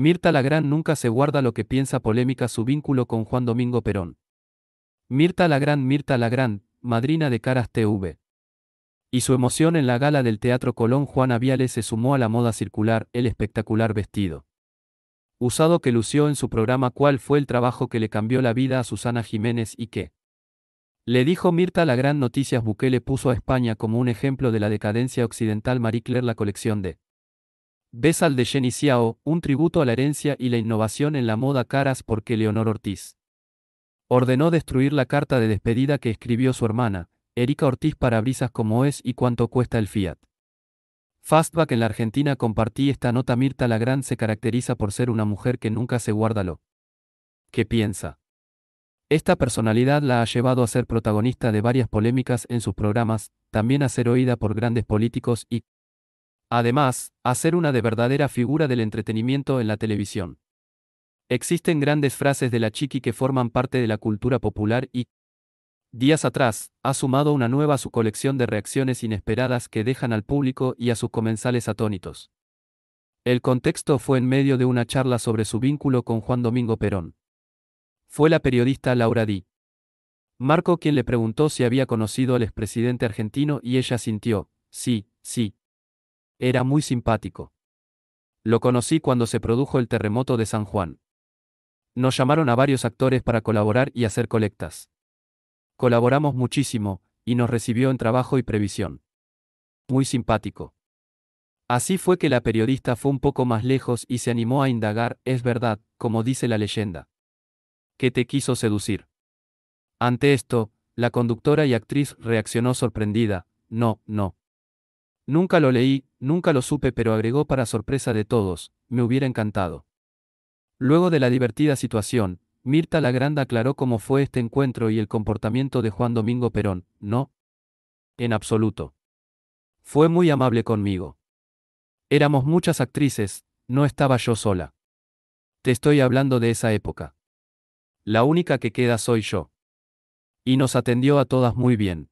Mirta Lagrán nunca se guarda lo que piensa polémica su vínculo con Juan Domingo Perón. Mirta Lagrán, Mirta Lagrán, madrina de Caras TV. Y su emoción en la gala del Teatro Colón Juana Viales se sumó a la moda circular, el espectacular vestido. Usado que lució en su programa cuál fue el trabajo que le cambió la vida a Susana Jiménez y qué. Le dijo Mirta Lagrán noticias Bukele puso a España como un ejemplo de la decadencia occidental Marie Claire la colección de Besal de Jenny un tributo a la herencia y la innovación en la moda caras porque Leonor Ortiz ordenó destruir la carta de despedida que escribió su hermana, Erika Ortiz para brisas como es y cuánto cuesta el Fiat. Fastback en la Argentina compartí esta nota Mirta Lagrán se caracteriza por ser una mujer que nunca se guarda lo que piensa. Esta personalidad la ha llevado a ser protagonista de varias polémicas en sus programas, también a ser oída por grandes políticos y Además, hacer una de verdadera figura del entretenimiento en la televisión. Existen grandes frases de la chiqui que forman parte de la cultura popular y, días atrás, ha sumado una nueva a su colección de reacciones inesperadas que dejan al público y a sus comensales atónitos. El contexto fue en medio de una charla sobre su vínculo con Juan Domingo Perón. Fue la periodista Laura Di. Marco quien le preguntó si había conocido al expresidente argentino y ella sintió, sí, sí, era muy simpático. Lo conocí cuando se produjo el terremoto de San Juan. Nos llamaron a varios actores para colaborar y hacer colectas. Colaboramos muchísimo, y nos recibió en trabajo y previsión. Muy simpático. Así fue que la periodista fue un poco más lejos y se animó a indagar, es verdad, como dice la leyenda. ¿Qué te quiso seducir. Ante esto, la conductora y actriz reaccionó sorprendida, no, no. Nunca lo leí, Nunca lo supe, pero agregó para sorpresa de todos, me hubiera encantado. Luego de la divertida situación, Mirta Lagranda aclaró cómo fue este encuentro y el comportamiento de Juan Domingo Perón, ¿no? En absoluto. Fue muy amable conmigo. Éramos muchas actrices, no estaba yo sola. Te estoy hablando de esa época. La única que queda soy yo. Y nos atendió a todas muy bien.